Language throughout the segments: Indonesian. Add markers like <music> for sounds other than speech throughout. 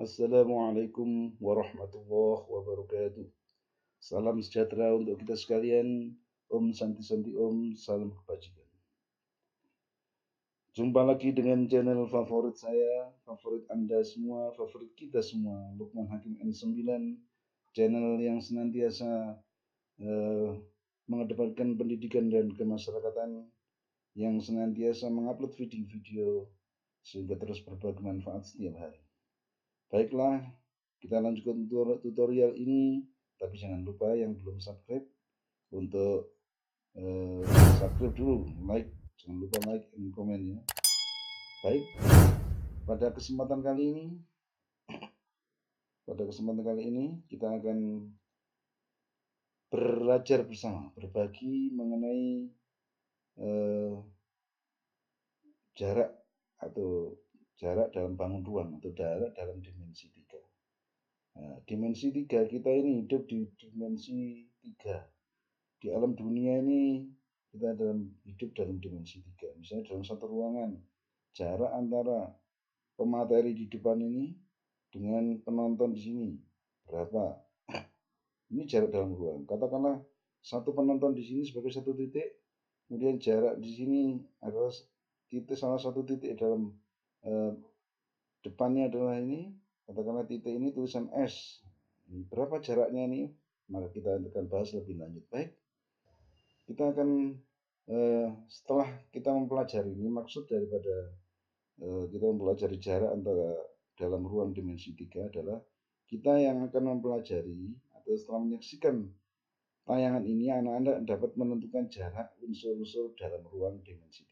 Assalamualaikum warahmatullahi wabarakatuh. Salam sejahtera untuk kita sekalian. Om Santi Santi Om, salam kebajikan. Jumpa lagi dengan channel favorit saya, favorit Anda semua, favorit kita semua, Lukman Hakim N9, channel yang senantiasa eh, mengedepankan pendidikan dan kemasyarakatan, yang senantiasa mengupload video-video sehingga terus berbagi manfaat setiap hari. Baiklah, kita lanjutkan tutorial ini, tapi jangan lupa yang belum subscribe untuk eh, subscribe dulu, like, jangan lupa like and comment ya. Baik, pada kesempatan kali ini, <clears throat> pada kesempatan kali ini kita akan belajar bersama, berbagi mengenai eh, jarak atau jarak dalam bangun ruang atau jarak dalam dimensi tiga. Nah, dimensi tiga kita ini hidup di dimensi tiga. Di alam dunia ini kita dalam hidup dalam dimensi tiga. Misalnya dalam satu ruangan, jarak antara pemateri di depan ini dengan penonton di sini berapa? <clears throat> Ini jarak dalam ruang. Katakanlah satu penonton di sini sebagai satu titik, kemudian jarak di sini adalah titik salah satu titik dalam Eh, depannya adalah ini katakanlah titik ini tulisan S berapa jaraknya ini maka kita akan bahas lebih lanjut baik kita akan eh, setelah kita mempelajari ini maksud daripada eh, kita mempelajari jarak antara dalam ruang dimensi 3 adalah kita yang akan mempelajari atau setelah menyaksikan tayangan ini anak-anak dapat menentukan jarak unsur-unsur dalam ruang dimensi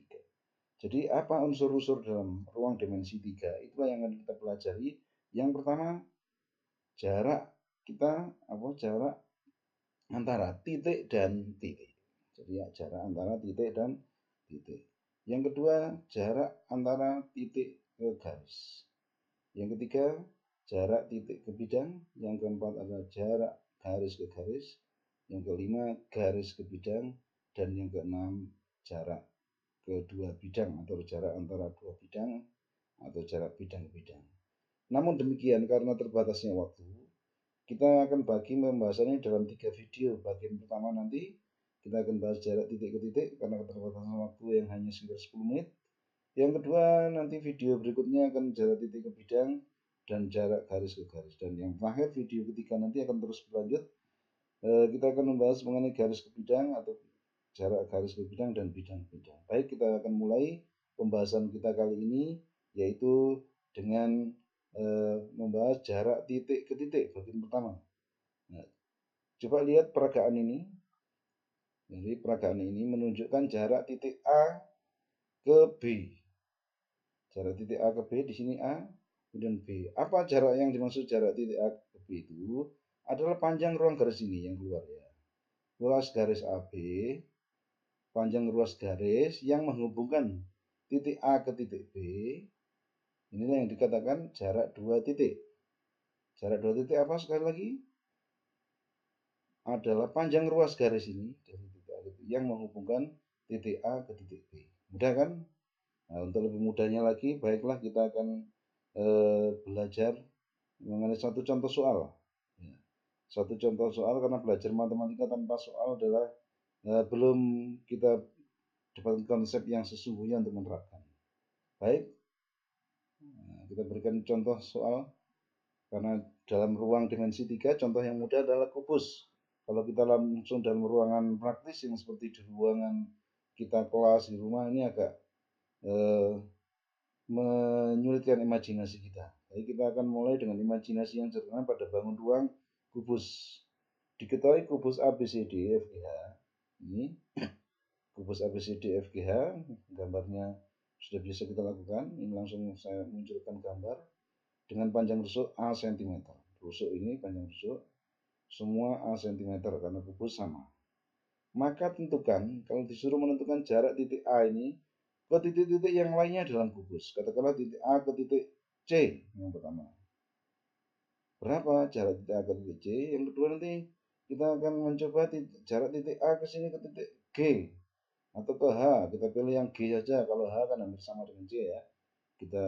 jadi apa unsur-unsur dalam ruang dimensi tiga? Itulah yang akan kita pelajari. Yang pertama jarak kita apa jarak antara titik dan titik. Jadi ya, jarak antara titik dan titik. Yang kedua jarak antara titik ke garis. Yang ketiga jarak titik ke bidang. Yang keempat adalah jarak garis ke garis. Yang kelima garis ke bidang dan yang keenam jarak kedua bidang atau jarak antara dua bidang atau jarak bidang-bidang. Namun demikian karena terbatasnya waktu, kita akan bagi pembahasannya dalam tiga video. Bagian pertama nanti kita akan bahas jarak titik ke titik karena keterbatasan waktu yang hanya sekitar 10 menit. Yang kedua nanti video berikutnya akan jarak titik ke bidang dan jarak garis ke garis. Dan yang terakhir video ketiga nanti akan terus berlanjut. Eh, kita akan membahas mengenai garis ke bidang atau jarak garis ke bidang dan bidang-bidang. ke Baik, kita akan mulai pembahasan kita kali ini yaitu dengan e, membahas jarak titik ke titik bagian pertama. Nah, coba lihat peragaan ini. Jadi peragaan ini menunjukkan jarak titik A ke B. Jarak titik A ke B di sini A, kemudian B. Apa jarak yang dimaksud jarak titik A ke B itu? Adalah panjang ruang garis ini yang keluar ya. Luas garis AB panjang ruas garis yang menghubungkan titik A ke titik B. Inilah yang dikatakan jarak dua titik. Jarak dua titik apa sekali lagi? Adalah panjang ruas garis ini dari titik A ke titik yang menghubungkan titik A ke titik B. Mudah kan? Nah, untuk lebih mudahnya lagi, baiklah kita akan eh, belajar mengenai satu contoh soal. Ya. Satu contoh soal karena belajar matematika tanpa soal adalah Eh, belum kita dapatkan konsep yang sesungguhnya untuk menerapkan. Baik, nah, kita berikan contoh soal karena dalam ruang dimensi tiga contoh yang mudah adalah kubus. Kalau kita langsung dalam ruangan praktis yang seperti di ruangan kita kelas di rumah ini agak eh, menyulitkan imajinasi kita. Jadi kita akan mulai dengan imajinasi yang sederhana pada bangun ruang kubus. Diketahui kubus A, ini kubus ABCD FGH gambarnya sudah bisa kita lakukan ini langsung saya munculkan gambar dengan panjang rusuk A cm rusuk ini panjang rusuk semua A cm karena kubus sama maka tentukan kalau disuruh menentukan jarak titik A ini ke titik-titik yang lainnya dalam kubus katakanlah titik A ke titik C yang pertama berapa jarak titik A ke titik C yang kedua nanti kita akan mencoba jarak titik A ke sini ke titik G atau ke H kita pilih yang G saja kalau H kan hampir sama dengan C ya kita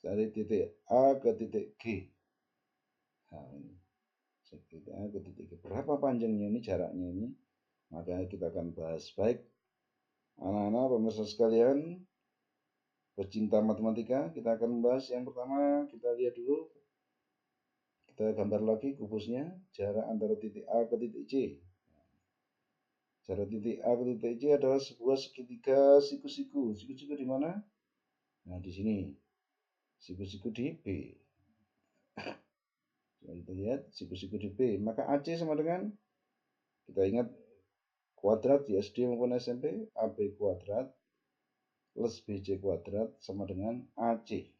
cari titik A ke titik G nah ini titik A ke titik G berapa panjangnya ini jaraknya ini maka kita akan bahas baik anak-anak pemirsa sekalian pecinta matematika kita akan membahas yang pertama kita lihat dulu kita gambar lagi kubusnya, jarak antara titik A ke titik C. Jarak titik A ke titik C adalah sebuah segitiga siku-siku. Siku-siku di mana? Nah, di sini. Siku-siku di B. Coba <laughs> kita lihat, siku-siku di B. Maka AC sama dengan, kita ingat kuadrat di ya, SD maupun SMP, AB kuadrat plus BC kuadrat sama dengan AC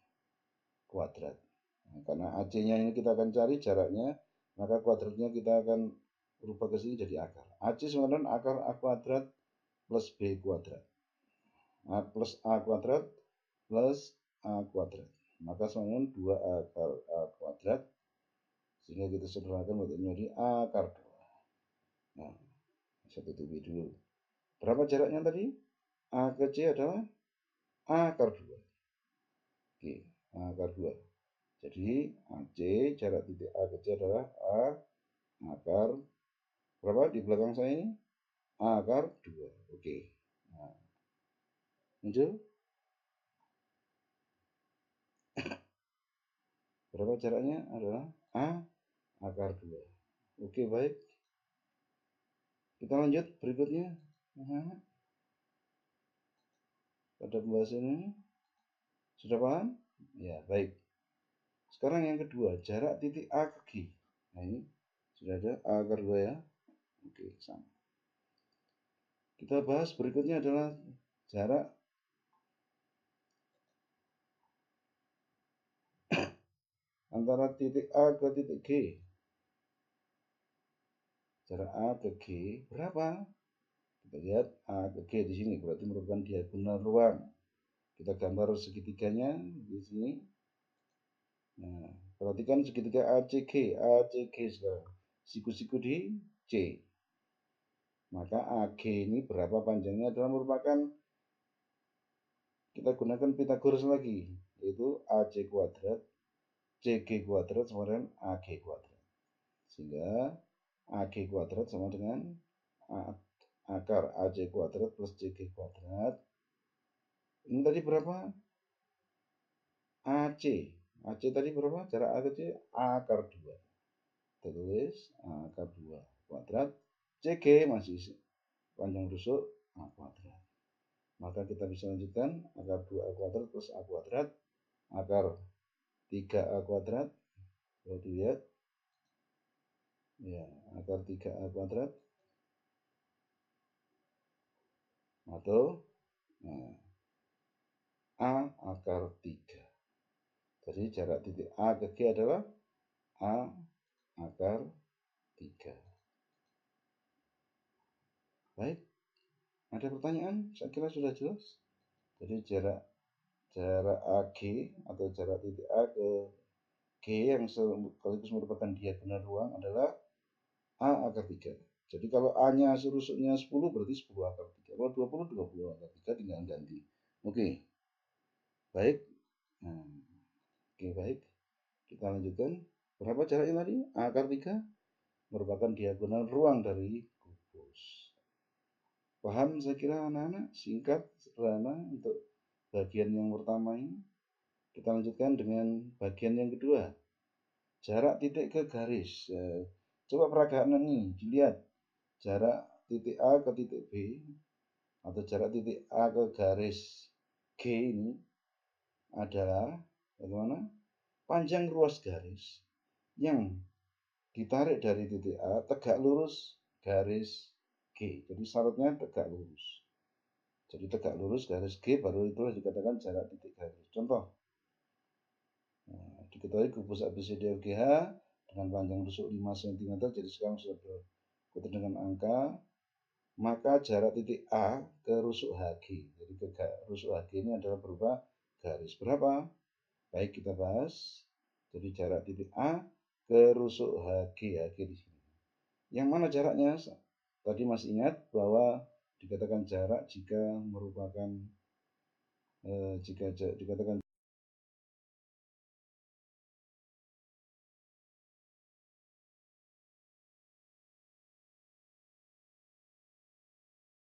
kuadrat. Nah, karena AC-nya ini kita akan cari jaraknya, maka kuadratnya kita akan berubah ke sini jadi akar. AC sama dengan akar A kuadrat plus B kuadrat. A plus A kuadrat plus A kuadrat. Maka sama dengan 2 akar A kuadrat. Sehingga kita sederhanakan untuk menjadi akar 2. Nah, saya tutupi dulu. Berapa jaraknya tadi? A ke C adalah A akar 2. Oke, A akar 2. Jadi AC jarak titik A ke C adalah A akar berapa di belakang saya ini? A akar 2. Oke. Nah, muncul? <coughs> berapa jaraknya adalah A akar 2. Oke, baik. Kita lanjut berikutnya. pada pembahasan ini sudah paham? Ya, baik. Sekarang yang kedua, jarak titik A ke G. Nah ini sudah ada A akar 2 ya. Oke, sama. Kita bahas berikutnya adalah jarak <coughs> antara titik A ke titik G. Jarak A ke G berapa? Kita lihat A ke G di sini berarti merupakan diagonal ruang. Kita gambar segitiganya di sini Nah, perhatikan segitiga ACG, ACG sekarang. Siku-siku di C. Maka AG ini berapa panjangnya adalah merupakan kita gunakan Pitagoras lagi, yaitu AC kuadrat, CG kuadrat sama dengan AG kuadrat. Sehingga AG kuadrat sama dengan akar AC kuadrat plus CG kuadrat. Ini tadi berapa? AC AC tadi berapa? Jarak A tadi A akar 2. Kita tulis A akar 2 kuadrat. CG masih panjang rusuk A kuadrat. Maka kita bisa lanjutkan akar 2A kuadrat plus A kuadrat. Akar 3A kuadrat. Kalau dilihat. Ya, akar 3A kuadrat. Atau nah, A akar 3. Jadi jarak titik A ke G adalah A akar 3. Baik. Ada pertanyaan? Saya kira sudah jelas. Jadi jarak jarak AG atau jarak titik A ke G yang sekaligus merupakan diagonal ruang adalah A akar 3. Jadi kalau A-nya serusuknya 10 berarti 10 akar 3. Kalau 20, 20 akar 3 tinggal ganti. Oke. Okay. Baik. Nah. Oke, baik. Kita lanjutkan. Berapa jaraknya tadi? Akar 3 merupakan diagonal ruang dari kubus. Paham saya kira anak-anak? Singkat, sederhana untuk bagian yang pertama ini. Kita lanjutkan dengan bagian yang kedua. Jarak titik ke garis. Eh, coba peragaan ini, dilihat. Jarak titik A ke titik B atau jarak titik A ke garis G ini adalah Bagaimana? Panjang ruas garis yang ditarik dari titik A tegak lurus garis G. Jadi syaratnya tegak lurus. Jadi tegak lurus garis G baru itulah dikatakan jarak titik garis. Contoh. Nah, diketahui kubus ABCDFGH dengan panjang rusuk 5 cm jadi sekarang sudah berkutu dengan angka maka jarak titik A ke rusuk HG. Jadi ke rusuk HG ini adalah berupa garis berapa? Baik, kita bahas. Jadi jarak titik A ke rusuk HG, HG di sini. Yang mana jaraknya? Tadi masih ingat bahwa dikatakan jarak jika merupakan eh, jika dikatakan